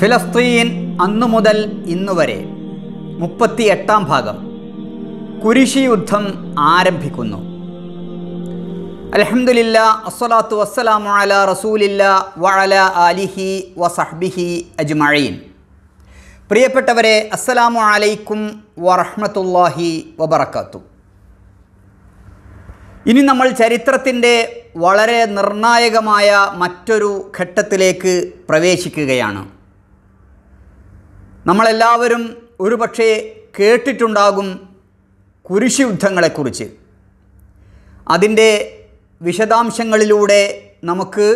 ഫിലസ്തീൻ അന്നു മുതൽ ഇന്നുവരെ മുപ്പത്തി എട്ടാം ഭാഗം കുരിശി യുദ്ധം ആരംഭിക്കുന്നു അലഹമുല്ല അസ്സലാത്തു വസ്സലാമു അല റസൂലില്ല വഅല അലിഹി വസഹ്ബിഹി അജ്മഴീൻ പ്രിയപ്പെട്ടവരെ അസ്സലാമു അലൈക്കും വറഹ്മത്തുല്ലാഹി വബറക്കാത്തു ഇനി നമ്മൾ ചരിത്രത്തിൻ്റെ വളരെ നിർണായകമായ മറ്റൊരു ഘട്ടത്തിലേക്ക് പ്രവേശിക്കുകയാണ് നമ്മളെല്ലാവരും ഒരു പക്ഷേ കേട്ടിട്ടുണ്ടാകും കുരിശ് യുദ്ധങ്ങളെക്കുറിച്ച് അതിൻ്റെ വിശദാംശങ്ങളിലൂടെ നമുക്ക്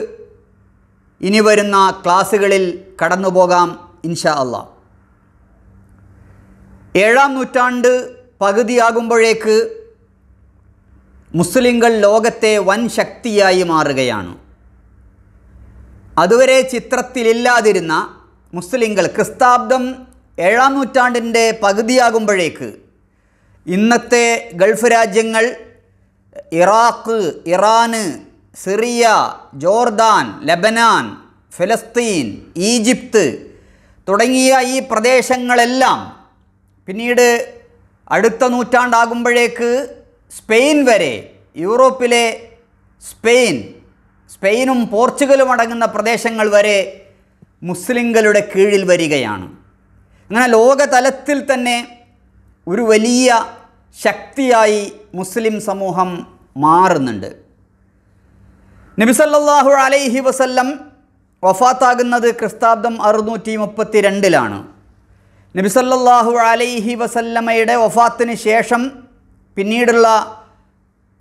ഇനി വരുന്ന ക്ലാസ്സുകളിൽ കടന്നു പോകാം ഇൻഷാ അല്ല ഏഴാം നൂറ്റാണ്ട് പകുതിയാകുമ്പോഴേക്ക് മുസ്ലിങ്ങൾ ലോകത്തെ വൻ ശക്തിയായി മാറുകയാണ് അതുവരെ ചിത്രത്തിലില്ലാതിരുന്ന മുസ്ലിങ്ങൾ ക്രിസ്താബ്ദം ഏഴാം നൂറ്റാണ്ടിൻ്റെ പകുതിയാകുമ്പോഴേക്ക് ഇന്നത്തെ ഗൾഫ് രാജ്യങ്ങൾ Iraq Iran Syria Jordan Lebanon ഫിലസ്തീൻ ഈജിപ്ത് തുടങ്ങിയ ഈ പ്രദേശങ്ങളെല്ലാം പിന്നീട് അടുത്ത നൂറ്റാണ്ടാകുമ്പോഴേക്ക് സ്പെയിൻ വരെ യൂറോപ്പിലെ സ്പെയിൻ സ്പെയിനും പോർച്ചുഗലും അടങ്ങുന്ന പ്രദേശങ്ങൾ വരെ മുസ്ലിങ്ങളുടെ കീഴിൽ വരികയാണ് അങ്ങനെ ലോകതലത്തിൽ തന്നെ ഒരു വലിയ ശക്തിയായി മുസ്ലിം സമൂഹം മാറുന്നുണ്ട് നബിസല്ലാഹു അലൈഹി വസല്ലം വഫാത്താകുന്നത് ക്രിസ്താബ്ദം അറുന്നൂറ്റി മുപ്പത്തി രണ്ടിലാണ് നബിസല്ലാഹു അലൈഹി വസല്ലമയുടെ വഫാത്തിന് ശേഷം പിന്നീടുള്ള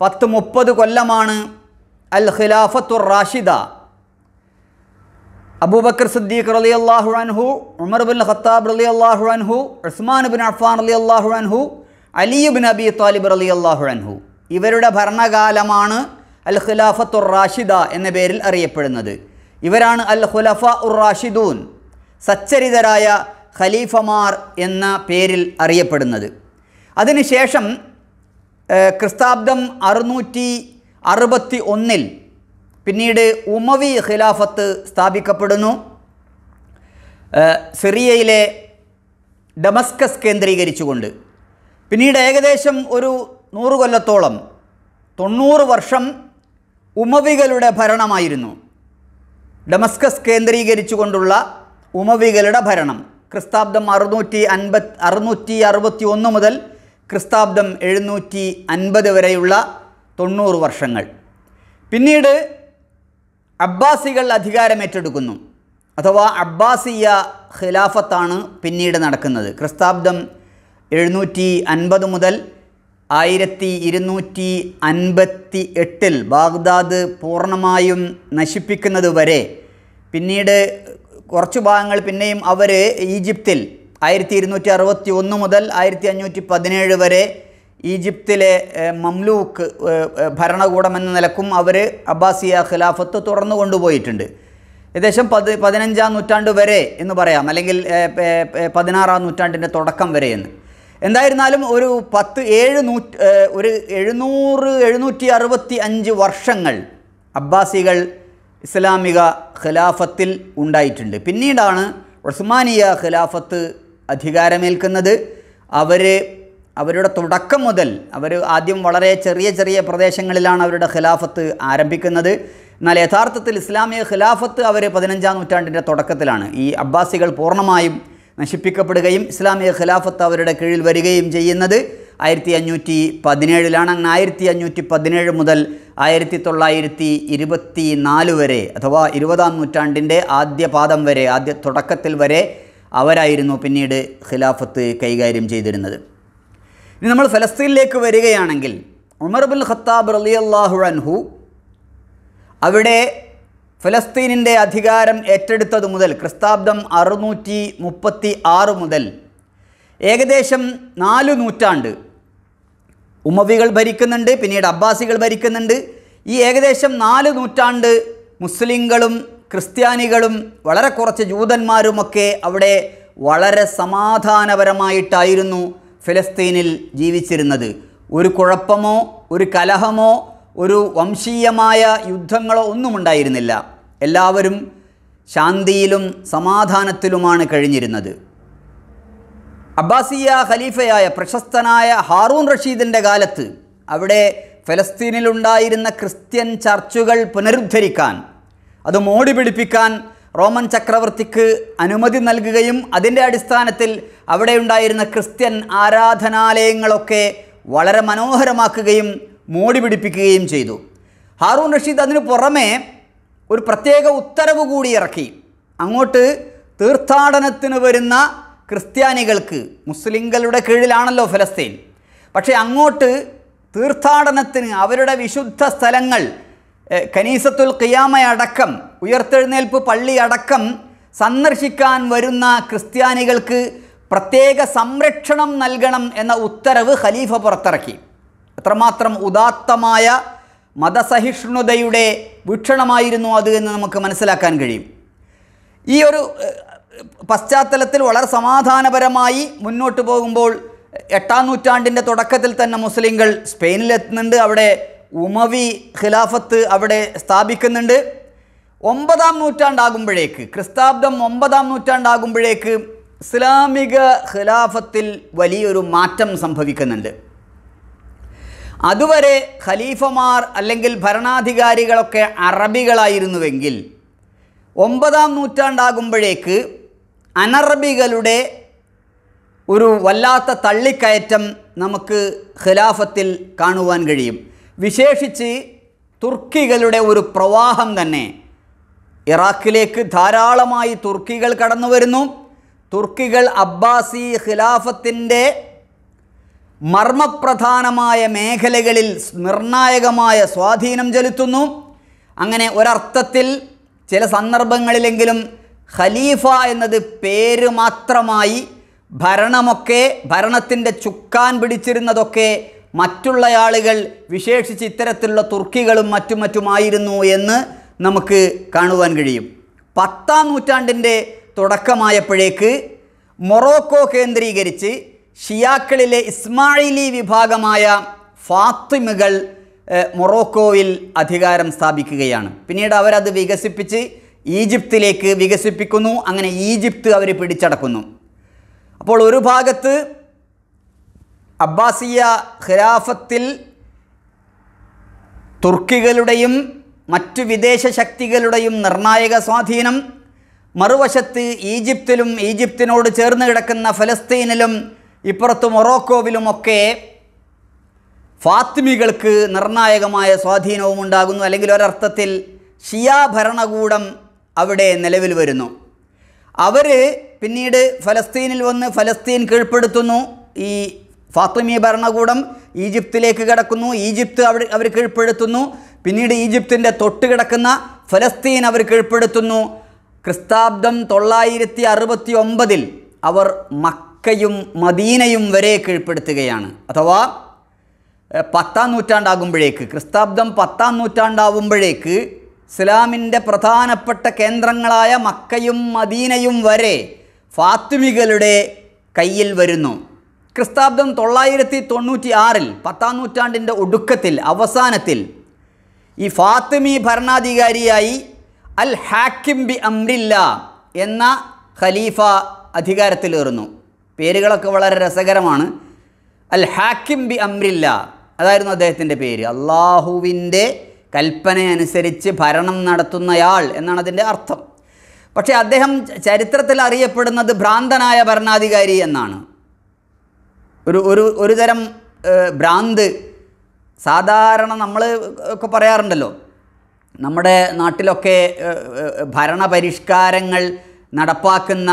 പത്ത് മുപ്പത് കൊല്ലമാണ് അൽ ഖിലാഫത്തുർ റാഷിദ അബൂബക്കർ സദ്ദീഖ് റലി അള്ളാഹു അൻഹു ഉമർ ബിൻ ഖത്താബ് റലി അള്ളാഹു അൻഹു ഉസ്മാൻ ബിൻ അഫ്ഫാൻ അലി അള്ളാഹു അൻഹു അലിയുബിൻ അബി താലിബ് റലി അള്ളാഹു അൻഹു ഇവരുടെ ഭരണകാലമാണ് അൽ ഖിലാഫത്തുർ റാഷിദ എന്ന പേരിൽ അറിയപ്പെടുന്നത് ഇവരാണ് അൽ ഖുലഫ ഉർ റാഷിദൂൻ സച്ചരിതരായ ഖലീഫമാർ എന്ന പേരിൽ അറിയപ്പെടുന്നത് അതിനുശേഷം ക്രിസ്താബ്ദം അറുന്നൂറ്റി അറുപത്തി ഒന്നിൽ പിന്നീട് ഉമവി ഖിലാഫത്ത് സ്ഥാപിക്കപ്പെടുന്നു സിറിയയിലെ ഡമസ്കസ് കേന്ദ്രീകരിച്ചുകൊണ്ട് പിന്നീട് ഏകദേശം ഒരു നൂറ് കൊല്ലത്തോളം തൊണ്ണൂറ് വർഷം ഉമവികളുടെ ഭരണമായിരുന്നു ഡമസ്കസ് കേന്ദ്രീകരിച്ചുകൊണ്ടുള്ള ഉമവികളുടെ ഭരണം ക്രിസ്താബ്ദം അറുന്നൂറ്റി അൻപത് അറുന്നൂറ്റി അറുപത്തി ഒന്ന് മുതൽ ക്രിസ്താബ്ദം എഴുന്നൂറ്റി അൻപത് വരെയുള്ള തൊണ്ണൂറ് വർഷങ്ങൾ പിന്നീട് അബ്ബാസികൾ അധികാരം ഏറ്റെടുക്കുന്നു അഥവാ അബ്ബാസിയ ഖിലാഫത്താണ് പിന്നീട് നടക്കുന്നത് ക്രിസ്താബ്ദം എഴുന്നൂറ്റി അൻപത് മുതൽ ആയിരത്തി ഇരുന്നൂറ്റി അൻപത്തി എട്ടിൽ ബാഗ്ദാദ് പൂർണ്ണമായും നശിപ്പിക്കുന്നത് വരെ പിന്നീട് കുറച്ച് ഭാഗങ്ങൾ പിന്നെയും അവർ ഈജിപ്തിൽ ആയിരത്തി ഇരുന്നൂറ്റി അറുപത്തി ഒന്ന് മുതൽ ആയിരത്തി അഞ്ഞൂറ്റി പതിനേഴ് വരെ ഈജിപ്തിലെ മംലൂക്ക് ഭരണകൂടം എന്ന നിലക്കും അവർ അബ്ബാസിയ ഖിലാഫത്ത് തുറന്നു കൊണ്ടുപോയിട്ടുണ്ട് ഏകദേശം പതി പതിനഞ്ചാം നൂറ്റാണ്ട് വരെ എന്ന് പറയാം അല്ലെങ്കിൽ പതിനാറാം നൂറ്റാണ്ടിൻ്റെ തുടക്കം വരെ എന്ന് എന്തായിരുന്നാലും ഒരു പത്ത് ഏഴ് നൂറ്റ് ഒരു എഴുന്നൂറ് എഴുന്നൂറ്റി അറുപത്തി അഞ്ച് വർഷങ്ങൾ അബ്ബാസികൾ ഇസ്ലാമിക ഖിലാഫത്തിൽ ഉണ്ടായിട്ടുണ്ട് പിന്നീടാണ് ഉസ്മാനിയ ഖിലാഫത്ത് അധികാരമേൽക്കുന്നത് അവർ അവരുടെ തുടക്കം മുതൽ അവർ ആദ്യം വളരെ ചെറിയ ചെറിയ പ്രദേശങ്ങളിലാണ് അവരുടെ ഖിലാഫത്ത് ആരംഭിക്കുന്നത് എന്നാൽ യഥാർത്ഥത്തിൽ ഇസ്ലാമിക ഖിലാഫത്ത് അവർ പതിനഞ്ചാം നൂറ്റാണ്ടിൻ്റെ തുടക്കത്തിലാണ് ഈ അബ്ബാസികൾ പൂർണ്ണമായും നശിപ്പിക്കപ്പെടുകയും ഇസ്ലാമിക ഖിലാഫത്ത് അവരുടെ കീഴിൽ വരികയും ചെയ്യുന്നത് ആയിരത്തി അഞ്ഞൂറ്റി പതിനേഴിലാണ് അങ്ങനെ ആയിരത്തി അഞ്ഞൂറ്റി പതിനേഴ് മുതൽ ആയിരത്തി തൊള്ളായിരത്തി ഇരുപത്തി നാല് വരെ അഥവാ ഇരുപതാം നൂറ്റാണ്ടിൻ്റെ ആദ്യ പാദം വരെ ആദ്യ തുടക്കത്തിൽ വരെ അവരായിരുന്നു പിന്നീട് ഖിലാഫത്ത് കൈകാര്യം ചെയ്തിരുന്നത് ഇനി നമ്മൾ ഫലസ്തീനിലേക്ക് വരികയാണെങ്കിൽ ഉമർ ബുൽ ഖത്താബ് റലി അള്ളാഹു അൻഹു അവിടെ ഫലസ്തീനിൻ്റെ അധികാരം ഏറ്റെടുത്തത് മുതൽ ക്രിസ്താബ്ദം അറുന്നൂറ്റി മുപ്പത്തി ആറ് മുതൽ ഏകദേശം നാല് നൂറ്റാണ്ട് ഉമവികൾ ഭരിക്കുന്നുണ്ട് പിന്നീട് അബ്ബാസികൾ ഭരിക്കുന്നുണ്ട് ഈ ഏകദേശം നാല് നൂറ്റാണ്ട് മുസ്ലിങ്ങളും ക്രിസ്ത്യാനികളും വളരെ കുറച്ച് ജൂതന്മാരുമൊക്കെ അവിടെ വളരെ സമാധാനപരമായിട്ടായിരുന്നു ഫിലസ്തീനിൽ ജീവിച്ചിരുന്നത് ഒരു കുഴപ്പമോ ഒരു കലഹമോ ഒരു വംശീയമായ യുദ്ധങ്ങളോ ഒന്നും ഉണ്ടായിരുന്നില്ല എല്ലാവരും ശാന്തിയിലും സമാധാനത്തിലുമാണ് കഴിഞ്ഞിരുന്നത് അബ്ബാസിയ ഖലീഫയായ പ്രശസ്തനായ ഹാറൂൺ റഷീദിൻ്റെ കാലത്ത് അവിടെ ഫലസ്തീനിലുണ്ടായിരുന്ന ക്രിസ്ത്യൻ ചർച്ചുകൾ പുനരുദ്ധരിക്കാൻ അത് മോടി പിടിപ്പിക്കാൻ റോമൻ ചക്രവർത്തിക്ക് അനുമതി നൽകുകയും അതിൻ്റെ അടിസ്ഥാനത്തിൽ അവിടെ ഉണ്ടായിരുന്ന ക്രിസ്ത്യൻ ആരാധനാലയങ്ങളൊക്കെ വളരെ മനോഹരമാക്കുകയും മോടി പിടിപ്പിക്കുകയും ചെയ്തു ഹാറൂൺ റഷീദ് അതിനു പുറമേ ഒരു പ്രത്യേക ഉത്തരവ് കൂടി ഇറക്കി അങ്ങോട്ട് തീർത്ഥാടനത്തിന് വരുന്ന ക്രിസ്ത്യാനികൾക്ക് മുസ്ലിങ്ങളുടെ കീഴിലാണല്ലോ ഫലസ്തീൻ പക്ഷേ അങ്ങോട്ട് തീർത്ഥാടനത്തിന് അവരുടെ വിശുദ്ധ സ്ഥലങ്ങൾ കനീസത്തുൽ അടക്കം ഉയർത്തെഴുന്നേൽപ്പ് പള്ളി അടക്കം സന്ദർശിക്കാൻ വരുന്ന ക്രിസ്ത്യാനികൾക്ക് പ്രത്യേക സംരക്ഷണം നൽകണം എന്ന ഉത്തരവ് ഖലീഫ പുറത്തിറക്കി എത്രമാത്രം ഉദാത്തമായ മതസഹിഷ്ണുതയുടെ വീക്ഷണമായിരുന്നു അത് എന്ന് നമുക്ക് മനസ്സിലാക്കാൻ കഴിയും ഈ ഒരു പശ്ചാത്തലത്തിൽ വളരെ സമാധാനപരമായി മുന്നോട്ട് പോകുമ്പോൾ എട്ടാം നൂറ്റാണ്ടിൻ്റെ തുടക്കത്തിൽ തന്നെ മുസ്ലിങ്ങൾ സ്പെയിനിലെത്തുന്നുണ്ട് അവിടെ ഉമവി ഖിലാഫത്ത് അവിടെ സ്ഥാപിക്കുന്നുണ്ട് ഒമ്പതാം നൂറ്റാണ്ടാകുമ്പോഴേക്ക് ക്രിസ്താബ്ദം ഒമ്പതാം നൂറ്റാണ്ടാകുമ്പോഴേക്ക് ഇസ്ലാമിക ഖിലാഫത്തിൽ വലിയൊരു മാറ്റം സംഭവിക്കുന്നുണ്ട് അതുവരെ ഖലീഫമാർ അല്ലെങ്കിൽ ഭരണാധികാരികളൊക്കെ അറബികളായിരുന്നുവെങ്കിൽ ഒമ്പതാം നൂറ്റാണ്ടാകുമ്പോഴേക്ക് അനറബികളുടെ ഒരു വല്ലാത്ത തള്ളിക്കയറ്റം നമുക്ക് ഖിലാഫത്തിൽ കാണുവാൻ കഴിയും വിശേഷിച്ച് തുർക്കികളുടെ ഒരു പ്രവാഹം തന്നെ ഇറാഖിലേക്ക് ധാരാളമായി തുർക്കികൾ കടന്നു വരുന്നു തുർക്കികൾ അബ്ബാസി ഖിലാഫത്തിൻ്റെ മർമ്മപ്രധാനമായ മേഖലകളിൽ നിർണായകമായ സ്വാധീനം ചെലുത്തുന്നു അങ്ങനെ ഒരർത്ഥത്തിൽ ചില സന്ദർഭങ്ങളിലെങ്കിലും ഖലീഫ എന്നത് പേര് മാത്രമായി ഭരണമൊക്കെ ഭരണത്തിൻ്റെ ചുക്കാൻ പിടിച്ചിരുന്നതൊക്കെ മറ്റുള്ള ആളുകൾ വിശേഷിച്ച് ഇത്തരത്തിലുള്ള തുർക്കികളും മറ്റും മറ്റുമായിരുന്നു എന്ന് നമുക്ക് കാണുവാൻ കഴിയും പത്താം നൂറ്റാണ്ടിൻ്റെ തുടക്കമായപ്പോഴേക്ക് മൊറോക്കോ കേന്ദ്രീകരിച്ച് ഷിയാക്കളിലെ ഇസ്മായിലി വിഭാഗമായ ഫാത്തിമുകൾ മൊറോക്കോയിൽ അധികാരം സ്ഥാപിക്കുകയാണ് പിന്നീട് അവരത് വികസിപ്പിച്ച് ഈജിപ്തിലേക്ക് വികസിപ്പിക്കുന്നു അങ്ങനെ ഈജിപ്ത് അവർ പിടിച്ചടക്കുന്നു അപ്പോൾ ഒരു ഭാഗത്ത് അബ്ബാസിയ ഖിലാഫത്തിൽ തുർക്കികളുടെയും മറ്റു വിദേശ ശക്തികളുടെയും നിർണായക സ്വാധീനം മറുവശത്ത് ഈജിപ്തിലും ഈജിപ്തിനോട് ചേർന്ന് കിടക്കുന്ന ഫലസ്തീനിലും ഇപ്പുറത്ത് മൊറോക്കോവിലുമൊക്കെ ഫാത്തിമികൾക്ക് നിർണായകമായ സ്വാധീനവും ഉണ്ടാകുന്നു അല്ലെങ്കിൽ ഒരർത്ഥത്തിൽ ഷിയാ ഭരണകൂടം അവിടെ നിലവിൽ വരുന്നു അവർ പിന്നീട് ഫലസ്തീനിൽ വന്ന് ഫലസ്തീൻ കീഴ്പ്പെടുത്തുന്നു ഈ ഫാത്തിമി ഭരണകൂടം ഈജിപ്തിലേക്ക് കടക്കുന്നു ഈജിപ്ത് അവർ അവർ കീഴ്പ്പെടുത്തുന്നു പിന്നീട് ഈജിപ്തിൻ്റെ കിടക്കുന്ന ഫലസ്തീൻ അവർ കീഴ്പ്പെടുത്തുന്നു ക്രിസ്താബ്ദം തൊള്ളായിരത്തി അറുപത്തി ഒമ്പതിൽ അവർ മക്കയും മദീനയും വരെ കീഴ്പ്പെടുത്തുകയാണ് അഥവാ പത്താം നൂറ്റാണ്ടാകുമ്പോഴേക്ക് ക്രിസ്താബ്ദം പത്താം നൂറ്റാണ്ടാവുമ്പോഴേക്ക് ഇസ്ലാമിൻ്റെ പ്രധാനപ്പെട്ട കേന്ദ്രങ്ങളായ മക്കയും മദീനയും വരെ ഫാത്തിമികളുടെ കയ്യിൽ വരുന്നു ക്രിസ്താബ്ദം തൊള്ളായിരത്തി തൊണ്ണൂറ്റി ആറിൽ പത്താം നൂറ്റാണ്ടിൻ്റെ ഒടുക്കത്തിൽ അവസാനത്തിൽ ഈ ഫാത്തിമി ഭരണാധികാരിയായി അൽ ഹാക്കിം ബി അംറില്ല എന്ന ഖലീഫ അധികാരത്തിലേറുന്നു പേരുകളൊക്കെ വളരെ രസകരമാണ് അൽ ഹാക്കിം ബി അംറില്ല അതായിരുന്നു അദ്ദേഹത്തിൻ്റെ പേര് അള്ളാഹുവിൻ്റെ കൽപ്പനയനുസരിച്ച് ഭരണം നടത്തുന്നയാൾ എന്നാണ് അതിൻ്റെ അർത്ഥം പക്ഷേ അദ്ദേഹം ചരിത്രത്തിൽ അറിയപ്പെടുന്നത് ഭ്രാന്തനായ ഭരണാധികാരി എന്നാണ് ഒരു ഒരു ഒരു തരം ഭ്രാന്ത് സാധാരണ നമ്മൾ ഒക്കെ പറയാറുണ്ടല്ലോ നമ്മുടെ നാട്ടിലൊക്കെ ഭരണപരിഷ്കാരങ്ങൾ നടപ്പാക്കുന്ന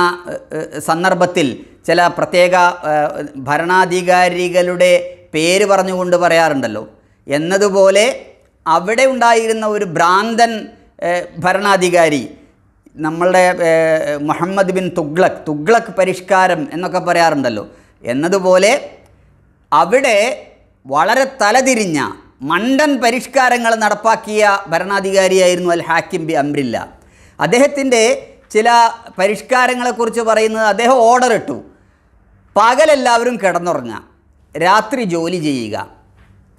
സന്ദർഭത്തിൽ ചില പ്രത്യേക ഭരണാധികാരികളുടെ പേര് പറഞ്ഞുകൊണ്ട് പറയാറുണ്ടല്ലോ എന്നതുപോലെ അവിടെ ഉണ്ടായിരുന്ന ഒരു ഭ്രാന്തൻ ഭരണാധികാരി നമ്മളുടെ മുഹമ്മദ് ബിൻ തുഗ്ലക് തുഗ്ലക് പരിഷ്കാരം എന്നൊക്കെ പറയാറുണ്ടല്ലോ എന്നതുപോലെ അവിടെ വളരെ തലതിരിഞ്ഞ മണ്ടൻ പരിഷ്കാരങ്ങൾ നടപ്പാക്കിയ ഭരണാധികാരിയായിരുന്നു അൽ ഹാക്കിം ബി അംബ്രില്ല അദ്ദേഹത്തിൻ്റെ ചില പരിഷ്കാരങ്ങളെക്കുറിച്ച് പറയുന്നത് അദ്ദേഹം ഓർഡർ ഇട്ടു പകലെല്ലാവരും കിടന്നുറങ്ങുക രാത്രി ജോലി ചെയ്യുക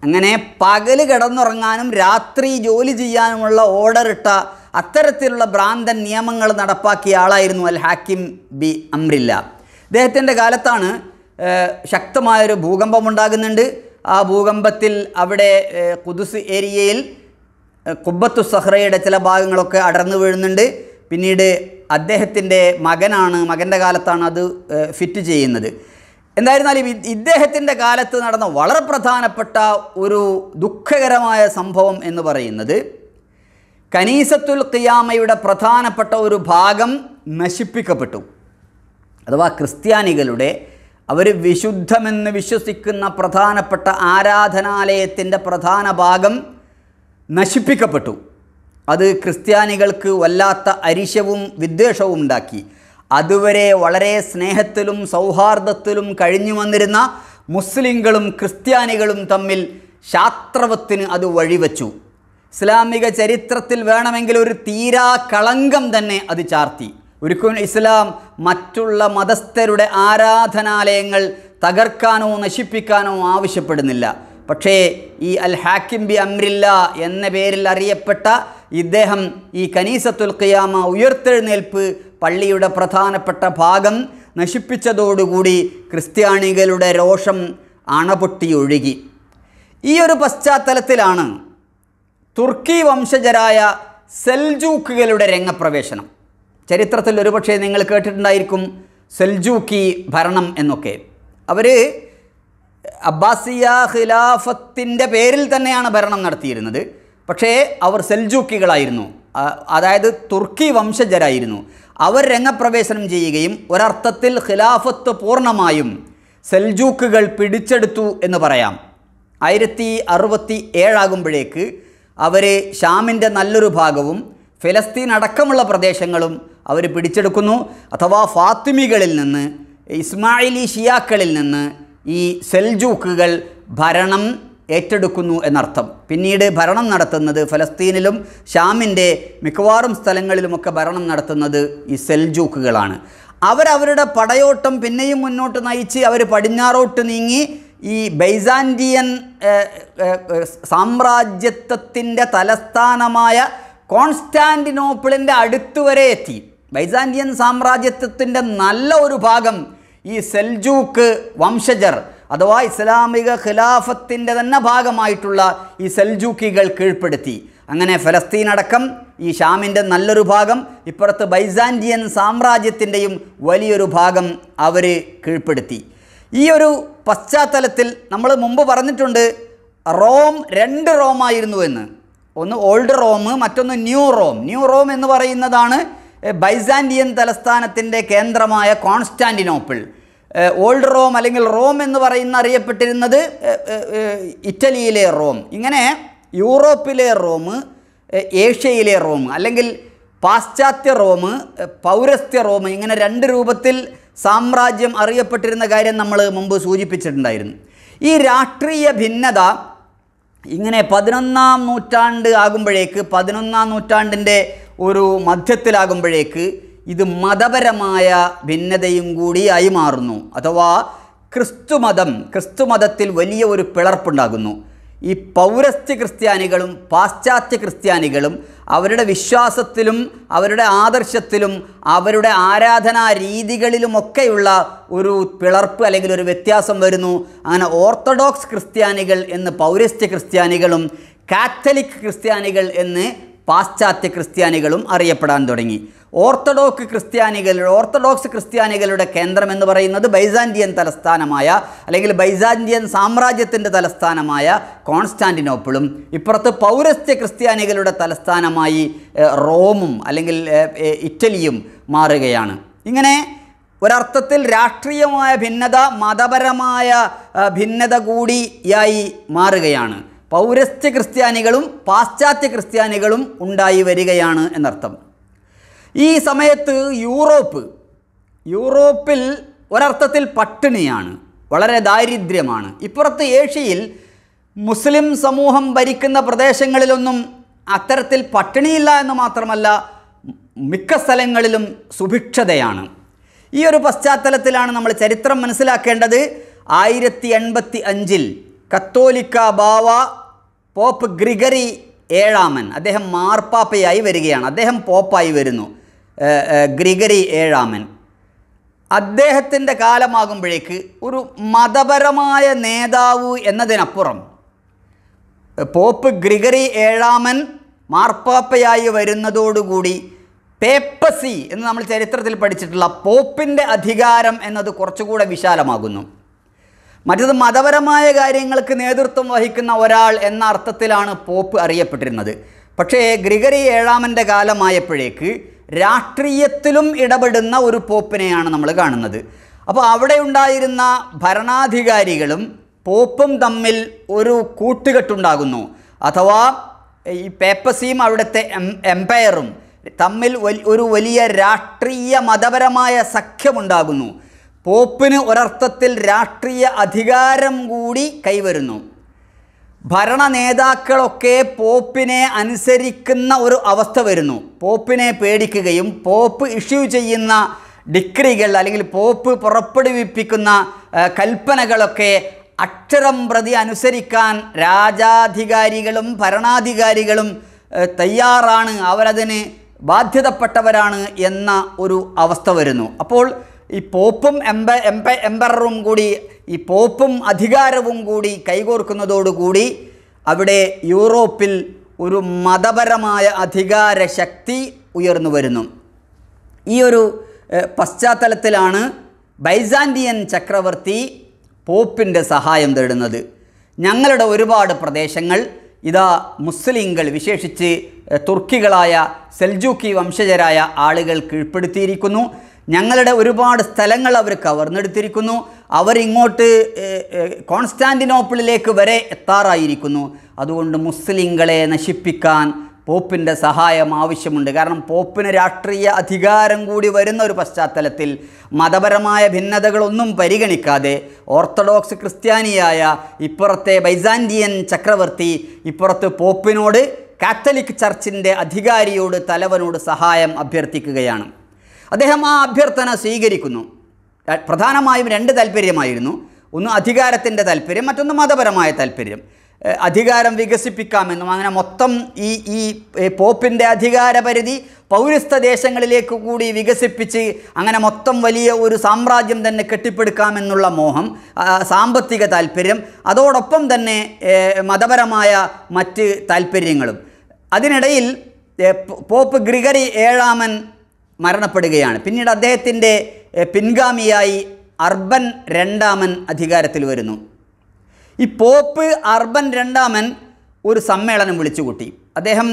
അങ്ങനെ പകൽ കിടന്നുറങ്ങാനും രാത്രി ജോലി ചെയ്യാനുമുള്ള ഓർഡർ ഇട്ട അത്തരത്തിലുള്ള ഭ്രാന്തൻ നിയമങ്ങൾ നടപ്പാക്കിയ ആളായിരുന്നു അൽ ഹാക്കിം ബി അംബ്രില്ല അദ്ദേഹത്തിൻ്റെ കാലത്താണ് ശക്തമായൊരു ഭൂകമ്പം ഉണ്ടാകുന്നുണ്ട് ആ ഭൂകമ്പത്തിൽ അവിടെ കുതുസ് ഏരിയയിൽ കുബത്തു സഹ്റയുടെ ചില ഭാഗങ്ങളൊക്കെ അടർന്നു വീഴുന്നുണ്ട് പിന്നീട് അദ്ദേഹത്തിൻ്റെ മകനാണ് മകൻ്റെ കാലത്താണ് അത് ഫിറ്റ് ചെയ്യുന്നത് എന്തായിരുന്നാലും ഇദ്ദേഹത്തിൻ്റെ കാലത്ത് നടന്ന വളരെ പ്രധാനപ്പെട്ട ഒരു ദുഃഖകരമായ സംഭവം എന്ന് പറയുന്നത് കനീസത്തുൽ ഖിയാമയുടെ പ്രധാനപ്പെട്ട ഒരു ഭാഗം നശിപ്പിക്കപ്പെട്ടു അഥവാ ക്രിസ്ത്യാനികളുടെ അവർ വിശുദ്ധമെന്ന് വിശ്വസിക്കുന്ന പ്രധാനപ്പെട്ട ആരാധനാലയത്തിൻ്റെ പ്രധാന ഭാഗം നശിപ്പിക്കപ്പെട്ടു അത് ക്രിസ്ത്യാനികൾക്ക് വല്ലാത്ത അരിശവും വിദ്വേഷവും ഉണ്ടാക്കി അതുവരെ വളരെ സ്നേഹത്തിലും സൗഹാർദ്ദത്തിലും കഴിഞ്ഞു വന്നിരുന്ന മുസ്ലിങ്ങളും ക്രിസ്ത്യാനികളും തമ്മിൽ ശാസ്ത്രവത്തിന് അത് വഴിവെച്ചു ഇസ്ലാമിക ചരിത്രത്തിൽ വേണമെങ്കിൽ ഒരു തീരാ കളങ്കം തന്നെ അത് ചാർത്തി ഒരിക്കലും ഇസ്ലാം മറ്റുള്ള മതസ്ഥരുടെ ആരാധനാലയങ്ങൾ തകർക്കാനോ നശിപ്പിക്കാനോ ആവശ്യപ്പെടുന്നില്ല പക്ഷേ ഈ അൽ ഹാക്കിം ബി അമ്രില്ല എന്ന പേരിൽ അറിയപ്പെട്ട ഇദ്ദേഹം ഈ കനീസത്തുൽ ഖിയാമ ഉയർത്തെഴുന്നേൽപ്പ് പള്ളിയുടെ പ്രധാനപ്പെട്ട ഭാഗം നശിപ്പിച്ചതോടുകൂടി ക്രിസ്ത്യാനികളുടെ രോഷം അണപൊട്ടിയൊഴുകി ഈ ഒരു പശ്ചാത്തലത്തിലാണ് തുർക്കി വംശജരായ സെൽജൂക്കുകളുടെ രംഗപ്രവേശനം ചരിത്രത്തിൽ ഒരുപക്ഷെ നിങ്ങൾ കേട്ടിട്ടുണ്ടായിരിക്കും സെൽജൂക്കി ഭരണം എന്നൊക്കെ അവർ അബ്ബാസിയ ഖിലാഫത്തിൻ്റെ പേരിൽ തന്നെയാണ് ഭരണം നടത്തിയിരുന്നത് പക്ഷേ അവർ സെൽജൂക്കികളായിരുന്നു അതായത് തുർക്കി വംശജരായിരുന്നു അവർ രംഗപ്രവേശനം ചെയ്യുകയും ഒരർത്ഥത്തിൽ ഖിലാഫത്ത് പൂർണ്ണമായും സെൽജൂക്കുകൾ പിടിച്ചെടുത്തു എന്ന് പറയാം ആയിരത്തി അറുപത്തി ഏഴാകുമ്പോഴേക്ക് അവർ ഷാമിൻ്റെ നല്ലൊരു ഭാഗവും ഫലസ്തീൻ അടക്കമുള്ള പ്രദേശങ്ങളും അവർ പിടിച്ചെടുക്കുന്നു അഥവാ ഫാത്തിമികളിൽ നിന്ന് ഇസ്മായിലി ഷിയാക്കളിൽ നിന്ന് ഈ സെൽജൂക്കുകൾ ഭരണം ഏറ്റെടുക്കുന്നു എന്നർത്ഥം പിന്നീട് ഭരണം നടത്തുന്നത് ഫലസ്തീനിലും ഷാമിൻ്റെ മിക്കവാറും സ്ഥലങ്ങളിലുമൊക്കെ ഭരണം നടത്തുന്നത് ഈ സെൽജൂക്കുകളാണ് അവരവരുടെ പടയോട്ടം പിന്നെയും മുന്നോട്ട് നയിച്ച് അവർ പടിഞ്ഞാറോട്ട് നീങ്ങി ഈ ബൈസാൻഡിയൻ സാമ്രാജ്യത്വത്തിൻ്റെ തലസ്ഥാനമായ കോൺസ്റ്റാൻറ്റിനോപ്പിളിൻ്റെ വരെ എത്തി ബൈസാന്റിയൻ സാമ്രാജ്യത്വത്തിൻ്റെ നല്ല ഒരു ഭാഗം ഈ സെൽജൂക്ക് വംശജർ അഥവാ ഇസ്ലാമിക ഖിലാഫത്തിൻ്റെ തന്നെ ഭാഗമായിട്ടുള്ള ഈ സെൽജൂക്കികൾ കീഴ്പ്പെടുത്തി അങ്ങനെ ഫലസ്തീൻ അടക്കം ഈ ഷാമിൻ്റെ നല്ലൊരു ഭാഗം ഇപ്പുറത്ത് ബൈസാന്റിയൻ സാമ്രാജ്യത്തിൻ്റെയും വലിയൊരു ഭാഗം അവർ കീഴ്പ്പെടുത്തി ഈ ഒരു പശ്ചാത്തലത്തിൽ നമ്മൾ മുമ്പ് പറഞ്ഞിട്ടുണ്ട് റോം രണ്ട് റോമായിരുന്നു എന്ന് ഒന്ന് ഓൾഡ് റോം മറ്റൊന്ന് ന്യൂ റോം ന്യൂ റോം എന്ന് പറയുന്നതാണ് ബൈസാൻഡിയൻ തലസ്ഥാനത്തിൻ്റെ കേന്ദ്രമായ കോൺസ്റ്റാൻറ്റിനോപ്പിൾ ഓൾഡ് റോം അല്ലെങ്കിൽ റോം എന്ന് പറയുന്ന അറിയപ്പെട്ടിരുന്നത് ഇറ്റലിയിലെ റോം ഇങ്ങനെ യൂറോപ്പിലെ റോം ഏഷ്യയിലെ റോം അല്ലെങ്കിൽ പാശ്ചാത്യ റോം പൗരസ്ത്യ റോം ഇങ്ങനെ രണ്ട് രൂപത്തിൽ സാമ്രാജ്യം അറിയപ്പെട്ടിരുന്ന കാര്യം നമ്മൾ മുമ്പ് സൂചിപ്പിച്ചിട്ടുണ്ടായിരുന്നു ഈ രാഷ്ട്രീയ ഭിന്നത ഇങ്ങനെ പതിനൊന്നാം നൂറ്റാണ്ട് ആകുമ്പോഴേക്ക് പതിനൊന്നാം നൂറ്റാണ്ടിൻ്റെ ഒരു മധ്യത്തിലാകുമ്പോഴേക്ക് ഇത് മതപരമായ ഭിന്നതയും കൂടിയായി മാറുന്നു അഥവാ ക്രിസ്തുമതം ക്രിസ്തുമതത്തിൽ വലിയ ഒരു പിളർപ്പുണ്ടാകുന്നു ഈ പൗരസ്ത്യ ക്രിസ്ത്യാനികളും പാശ്ചാത്യ ക്രിസ്ത്യാനികളും അവരുടെ വിശ്വാസത്തിലും അവരുടെ ആദർശത്തിലും അവരുടെ ആരാധനാ രീതികളിലുമൊക്കെയുള്ള ഒരു പിളർപ്പ് അല്ലെങ്കിൽ ഒരു വ്യത്യാസം വരുന്നു അങ്ങനെ ഓർത്തഡോക്സ് ക്രിസ്ത്യാനികൾ എന്ന് പൗരസ്ത്യ ക്രിസ്ത്യാനികളും കാത്തലിക് ക്രിസ്ത്യാനികൾ എന്ന് പാശ്ചാത്യ ക്രിസ്ത്യാനികളും അറിയപ്പെടാൻ തുടങ്ങി ഓർത്തഡോക്സ് ക്രിസ്ത്യാനികൾ ഓർത്തഡോക്സ് ക്രിസ്ത്യാനികളുടെ കേന്ദ്രം എന്ന് പറയുന്നത് ബൈസാൻഡിയൻ തലസ്ഥാനമായ അല്ലെങ്കിൽ ബൈസാൻഡിയൻ സാമ്രാജ്യത്തിൻ്റെ തലസ്ഥാനമായ കോൺസ്റ്റാന്റിനോപ്പിളും ഇപ്പുറത്ത് പൗരസ്ത്യ ക്രിസ്ത്യാനികളുടെ തലസ്ഥാനമായി റോമും അല്ലെങ്കിൽ ഇറ്റലിയും മാറുകയാണ് ഇങ്ങനെ ഒരർത്ഥത്തിൽ രാഷ്ട്രീയമായ ഭിന്നത മതപരമായ ഭിന്നത കൂടിയായി മാറുകയാണ് പൗരസ്ത്യ ക്രിസ്ത്യാനികളും പാശ്ചാത്യ ക്രിസ്ത്യാനികളും ഉണ്ടായി വരികയാണ് എന്നർത്ഥം ഈ സമയത്ത് യൂറോപ്പ് യൂറോപ്പിൽ ഒരർത്ഥത്തിൽ പട്ടിണിയാണ് വളരെ ദാരിദ്ര്യമാണ് ഇപ്പുറത്ത് ഏഷ്യയിൽ മുസ്ലിം സമൂഹം ഭരിക്കുന്ന പ്രദേശങ്ങളിലൊന്നും അത്തരത്തിൽ പട്ടിണിയില്ല എന്ന് മാത്രമല്ല മിക്ക സ്ഥലങ്ങളിലും സുഭിക്ഷതയാണ് ഈ ഒരു പശ്ചാത്തലത്തിലാണ് നമ്മൾ ചരിത്രം മനസ്സിലാക്കേണ്ടത് ആയിരത്തി എൺപത്തി അഞ്ചിൽ കത്തോലിക്ക ബാവ പോപ്പ് ഗ്രിഗറി ഏഴാമൻ അദ്ദേഹം മാർപ്പാപ്പയായി വരികയാണ് അദ്ദേഹം പോപ്പായി വരുന്നു ഗ്രിഗറി ഏഴാമൻ അദ്ദേഹത്തിൻ്റെ കാലമാകുമ്പോഴേക്ക് ഒരു മതപരമായ നേതാവ് എന്നതിനപ്പുറം പോപ്പ് ഗ്രിഗറി ഏഴാമൻ മാർപ്പാപ്പയായി വരുന്നതോടുകൂടി പേപ്പസി എന്ന് നമ്മൾ ചരിത്രത്തിൽ പഠിച്ചിട്ടുള്ള പോപ്പിൻ്റെ അധികാരം എന്നത് കുറച്ചുകൂടെ വിശാലമാകുന്നു മറ്റത് മതപരമായ കാര്യങ്ങൾക്ക് നേതൃത്വം വഹിക്കുന്ന ഒരാൾ എന്ന അർത്ഥത്തിലാണ് പോപ്പ് അറിയപ്പെട്ടിരുന്നത് പക്ഷേ ഗ്രിഗറി ഏഴാമൻ്റെ കാലമായപ്പോഴേക്ക് രാഷ്ട്രീയത്തിലും ഇടപെടുന്ന ഒരു പോപ്പിനെയാണ് നമ്മൾ കാണുന്നത് അപ്പോൾ അവിടെ ഉണ്ടായിരുന്ന ഭരണാധികാരികളും പോപ്പും തമ്മിൽ ഒരു കൂട്ടുകെട്ടുണ്ടാകുന്നു അഥവാ ഈ പേപ്പസിയും അവിടുത്തെ എം എംപയറും തമ്മിൽ ഒരു വലിയ രാഷ്ട്രീയ മതപരമായ സഖ്യമുണ്ടാകുന്നു പോപ്പിന് ഒരർത്ഥത്തിൽ രാഷ്ട്രീയ അധികാരം കൂടി കൈവരുന്നു ഭരണ നേതാക്കളൊക്കെ പോപ്പിനെ അനുസരിക്കുന്ന ഒരു അവസ്ഥ വരുന്നു പോപ്പിനെ പേടിക്കുകയും പോപ്പ് ഇഷ്യൂ ചെയ്യുന്ന ഡിക്രികൾ അല്ലെങ്കിൽ പോപ്പ് പുറപ്പെടുവിപ്പിക്കുന്ന കൽപ്പനകളൊക്കെ അക്ഷരം പ്രതി അനുസരിക്കാൻ രാജാധികാരികളും ഭരണാധികാരികളും തയ്യാറാണ് അവരതിന് ബാധ്യതപ്പെട്ടവരാണ് എന്ന ഒരു അവസ്ഥ വരുന്നു അപ്പോൾ ഈ പോപ്പും എംബ എംപ എംബററും കൂടി ഈ പോപ്പും അധികാരവും കൂടി കൈകോർക്കുന്നതോടുകൂടി അവിടെ യൂറോപ്പിൽ ഒരു മതപരമായ അധികാര ശക്തി ഉയർന്നു വരുന്നു ഈ ഒരു പശ്ചാത്തലത്തിലാണ് ബൈസാൻഡിയൻ ചക്രവർത്തി പോപ്പിൻ്റെ സഹായം തേടുന്നത് ഞങ്ങളുടെ ഒരുപാട് പ്രദേശങ്ങൾ ഇതാ മുസ്ലിങ്ങൾ വിശേഷിച്ച് തുർക്കികളായ സെൽജൂക്കി വംശജരായ ആളുകൾ കീഴ്പ്പെടുത്തിയിരിക്കുന്നു ഞങ്ങളുടെ ഒരുപാട് സ്ഥലങ്ങൾ അവർ കവർന്നെടുത്തിരിക്കുന്നു അവരിങ്ങോട്ട് കോൺസ്റ്റാൻറ്റിനോപ്പിളിലേക്ക് വരെ എത്താറായിരിക്കുന്നു അതുകൊണ്ട് മുസ്ലിങ്ങളെ നശിപ്പിക്കാൻ പോപ്പിൻ്റെ സഹായം ആവശ്യമുണ്ട് കാരണം പോപ്പിന് രാഷ്ട്രീയ അധികാരം കൂടി വരുന്ന ഒരു പശ്ചാത്തലത്തിൽ മതപരമായ ഭിന്നതകളൊന്നും പരിഗണിക്കാതെ ഓർത്തഡോക്സ് ക്രിസ്ത്യാനിയായ ഇപ്പുറത്തെ ബൈസാൻഡിയൻ ചക്രവർത്തി ഇപ്പുറത്ത് പോപ്പിനോട് കാത്തലിക് ചർച്ചിൻ്റെ അധികാരിയോട് തലവനോട് സഹായം അഭ്യർത്ഥിക്കുകയാണ് അദ്ദേഹം ആ അഭ്യർത്ഥന സ്വീകരിക്കുന്നു പ്രധാനമായും രണ്ട് താല്പര്യമായിരുന്നു ഒന്ന് അധികാരത്തിൻ്റെ താല്പര്യം മറ്റൊന്ന് മതപരമായ താല്പര്യം അധികാരം വികസിപ്പിക്കാമെന്നും അങ്ങനെ മൊത്തം ഈ ഈ പോപ്പിൻ്റെ അധികാരപരിധി പൗരസ്ത ദേശങ്ങളിലേക്ക് കൂടി വികസിപ്പിച്ച് അങ്ങനെ മൊത്തം വലിയ ഒരു സാമ്രാജ്യം തന്നെ കെട്ടിപ്പടുക്കാമെന്നുള്ള മോഹം സാമ്പത്തിക താല്പര്യം അതോടൊപ്പം തന്നെ മതപരമായ മറ്റ് താല്പര്യങ്ങളും അതിനിടയിൽ പോപ്പ് ഗ്രിഗറി ഏഴാമൻ മരണപ്പെടുകയാണ് പിന്നീട് അദ്ദേഹത്തിൻ്റെ പിൻഗാമിയായി അർബൻ രണ്ടാമൻ അധികാരത്തിൽ വരുന്നു ഈ പോപ്പ് അർബൻ രണ്ടാമൻ ഒരു സമ്മേളനം വിളിച്ചുകൂട്ടി അദ്ദേഹം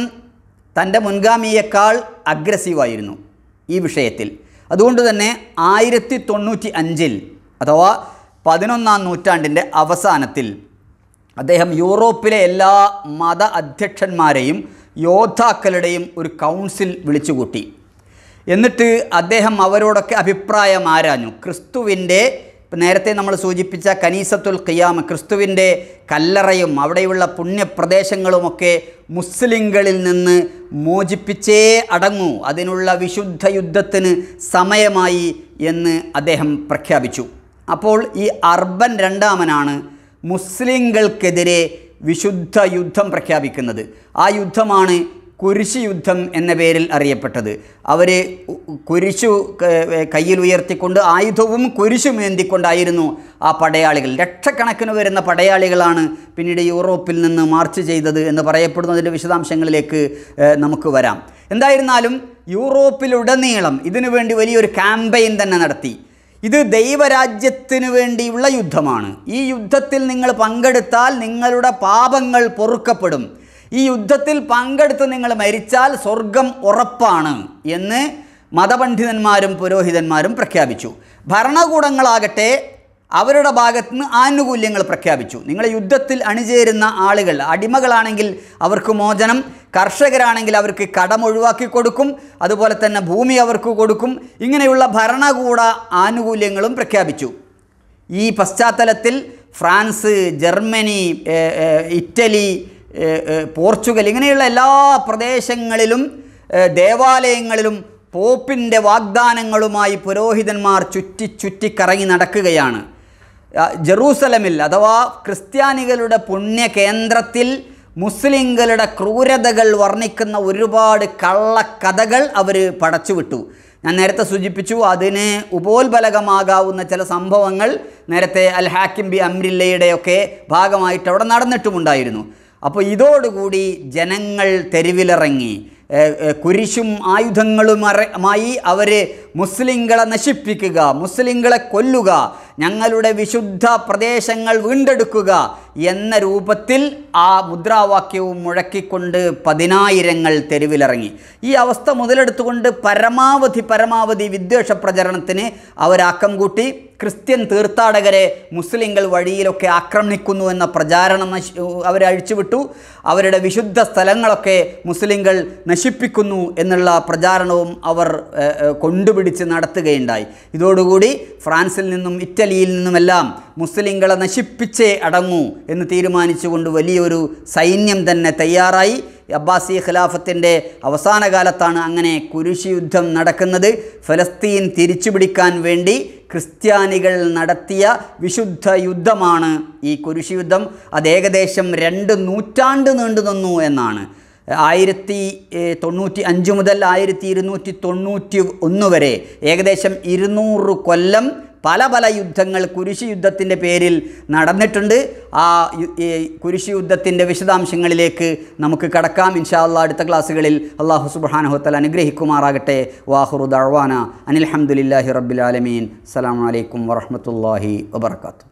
തൻ്റെ മുൻഗാമിയേക്കാൾ അഗ്രസീവായിരുന്നു ഈ വിഷയത്തിൽ അതുകൊണ്ട് തന്നെ ആയിരത്തി തൊണ്ണൂറ്റി അഞ്ചിൽ അഥവാ പതിനൊന്നാം നൂറ്റാണ്ടിൻ്റെ അവസാനത്തിൽ അദ്ദേഹം യൂറോപ്പിലെ എല്ലാ മത അധ്യക്ഷന്മാരെയും യോദ്ധാക്കളുടെയും ഒരു കൗൺസിൽ വിളിച്ചുകൂട്ടി എന്നിട്ട് അദ്ദേഹം അവരോടൊക്കെ അഭിപ്രായം ആരാഞ്ഞു ക്രിസ്തുവിൻ്റെ നേരത്തെ നമ്മൾ സൂചിപ്പിച്ച കനീസത്തുൽ ഖിയാമ ക്രിസ്തുവിൻ്റെ കല്ലറയും അവിടെയുള്ള പുണ്യപ്രദേശങ്ങളുമൊക്കെ മുസ്ലിങ്ങളിൽ നിന്ന് മോചിപ്പിച്ചേ അടങ്ങൂ അതിനുള്ള വിശുദ്ധ യുദ്ധത്തിന് സമയമായി എന്ന് അദ്ദേഹം പ്രഖ്യാപിച്ചു അപ്പോൾ ഈ അർബൻ രണ്ടാമനാണ് മുസ്ലിങ്ങൾക്കെതിരെ വിശുദ്ധ യുദ്ധം പ്രഖ്യാപിക്കുന്നത് ആ യുദ്ധമാണ് കുരിശു യുദ്ധം എന്ന പേരിൽ അറിയപ്പെട്ടത് അവർ കുരിശു കയ്യിൽ ഉയർത്തിക്കൊണ്ട് ആയുധവും കുരിശുമേന്തിക്കൊണ്ടായിരുന്നു ആ പടയാളികൾ ലക്ഷക്കണക്കിന് വരുന്ന പടയാളികളാണ് പിന്നീട് യൂറോപ്പിൽ നിന്ന് മാർച്ച് ചെയ്തത് എന്ന് പറയപ്പെടുന്നതിൻ്റെ വിശദാംശങ്ങളിലേക്ക് നമുക്ക് വരാം എന്തായിരുന്നാലും യൂറോപ്പിലുടനീളം ഇതിനു വേണ്ടി വലിയൊരു ക്യാമ്പയിൻ തന്നെ നടത്തി ഇത് ദൈവരാജ്യത്തിനു വേണ്ടിയുള്ള യുദ്ധമാണ് ഈ യുദ്ധത്തിൽ നിങ്ങൾ പങ്കെടുത്താൽ നിങ്ങളുടെ പാപങ്ങൾ പൊറുക്കപ്പെടും ഈ യുദ്ധത്തിൽ പങ്കെടുത്ത് നിങ്ങൾ മരിച്ചാൽ സ്വർഗം ഉറപ്പാണ് എന്ന് മതപണ്ഡിതന്മാരും പുരോഹിതന്മാരും പ്രഖ്യാപിച്ചു ഭരണകൂടങ്ങളാകട്ടെ അവരുടെ നിന്ന് ആനുകൂല്യങ്ങൾ പ്രഖ്യാപിച്ചു നിങ്ങൾ യുദ്ധത്തിൽ അണിചേരുന്ന ആളുകൾ അടിമകളാണെങ്കിൽ അവർക്ക് മോചനം കർഷകരാണെങ്കിൽ അവർക്ക് കടം ഒഴിവാക്കി കൊടുക്കും അതുപോലെ തന്നെ ഭൂമി അവർക്ക് കൊടുക്കും ഇങ്ങനെയുള്ള ഭരണകൂട ആനുകൂല്യങ്ങളും പ്രഖ്യാപിച്ചു ഈ പശ്ചാത്തലത്തിൽ ഫ്രാൻസ് ജർമ്മനി ഇറ്റലി പോർച്ചുഗൽ ഇങ്ങനെയുള്ള എല്ലാ പ്രദേശങ്ങളിലും ദേവാലയങ്ങളിലും പോപ്പിൻ്റെ വാഗ്ദാനങ്ങളുമായി പുരോഹിതന്മാർ ചുറ്റി ചുറ്റി കറങ്ങി നടക്കുകയാണ് ജെറൂസലമിൽ അഥവാ ക്രിസ്ത്യാനികളുടെ പുണ്യ കേന്ദ്രത്തിൽ മുസ്ലിങ്ങളുടെ ക്രൂരതകൾ വർണ്ണിക്കുന്ന ഒരുപാട് കള്ളക്കഥകൾ അവർ പടച്ചുവിട്ടു ഞാൻ നേരത്തെ സൂചിപ്പിച്ചു അതിന് ഉപോത്ബലകമാകാവുന്ന ചില സംഭവങ്ങൾ നേരത്തെ അൽ ഹാക്കിം ബി അമ്രില്ലയുടെയൊക്കെ ഭാഗമായിട്ട് അവിടെ നടന്നിട്ടുമുണ്ടായിരുന്നു അപ്പോൾ ഇതോടുകൂടി ജനങ്ങൾ തെരുവിലിറങ്ങി കുരിശും ആയുധങ്ങളുമായി അവർ മുസ്ലിങ്ങളെ നശിപ്പിക്കുക മുസ്ലിങ്ങളെ കൊല്ലുക ഞങ്ങളുടെ വിശുദ്ധ പ്രദേശങ്ങൾ വീണ്ടെടുക്കുക എന്ന രൂപത്തിൽ ആ മുദ്രാവാക്യവും മുഴക്കിക്കൊണ്ട് പതിനായിരങ്ങൾ തെരുവിലിറങ്ങി ഈ അവസ്ഥ മുതലെടുത്തുകൊണ്ട് പരമാവധി പരമാവധി വിദ്വേഷ പ്രചരണത്തിന് അവരാക്കം കൂട്ടി ക്രിസ്ത്യൻ തീർത്ഥാടകരെ മുസ്ലിങ്ങൾ വഴിയിലൊക്കെ ആക്രമിക്കുന്നു എന്ന പ്രചാരണം നശി അവരെ അഴിച്ചുവിട്ടു അവരുടെ വിശുദ്ധ സ്ഥലങ്ങളൊക്കെ മുസ്ലിങ്ങൾ നശിപ്പിക്കുന്നു എന്നുള്ള പ്രചാരണവും അവർ കൊണ്ടുപിടിച്ച് നടത്തുകയുണ്ടായി ഇതോടുകൂടി ഫ്രാൻസിൽ നിന്നും ഇറ്റലിയിൽ നിന്നുമെല്ലാം മുസ്ലിങ്ങളെ നശിപ്പിച്ചേ അടങ്ങൂ എന്ന് തീരുമാനിച്ചുകൊണ്ട് വലിയൊരു സൈന്യം തന്നെ തയ്യാറായി അബ്ബാസി ഖിലാഫത്തിൻ്റെ അവസാന കാലത്താണ് അങ്ങനെ കുരിശി യുദ്ധം നടക്കുന്നത് ഫലസ്തീൻ തിരിച്ചുപിടിക്കാൻ വേണ്ടി ക്രിസ്ത്യാനികൾ നടത്തിയ വിശുദ്ധ യുദ്ധമാണ് ഈ കുരിശി യുദ്ധം അത് ഏകദേശം രണ്ട് നൂറ്റാണ്ട് നീണ്ടു നിന്നു എന്നാണ് ആയിരത്തി തൊണ്ണൂറ്റി അഞ്ച് മുതൽ ആയിരത്തി ഇരുന്നൂറ്റി തൊണ്ണൂറ്റി ഒന്ന് വരെ ഏകദേശം ഇരുന്നൂറ് കൊല്ലം പല പല യുദ്ധങ്ങൾ കുരിശു യുദ്ധത്തിൻ്റെ പേരിൽ നടന്നിട്ടുണ്ട് ആ കുരിശു യുദ്ധത്തിൻ്റെ വിശദാംശങ്ങളിലേക്ക് നമുക്ക് കടക്കാം ഇൻഷാല്ല അടുത്ത ക്ലാസ്സുകളിൽ അള്ളാഹു സുബാനഹുത്തൽ അനുഗ്രഹിക്കുമാറാകട്ടെ വാഹുറു ദർവാന അനിൽഹമുല്ലാഹി റബ്ബിലാലമീൻ അസ്സാം വലൈക്കും വറഹമത്തല്ലാഹി വബർക്കാത്തു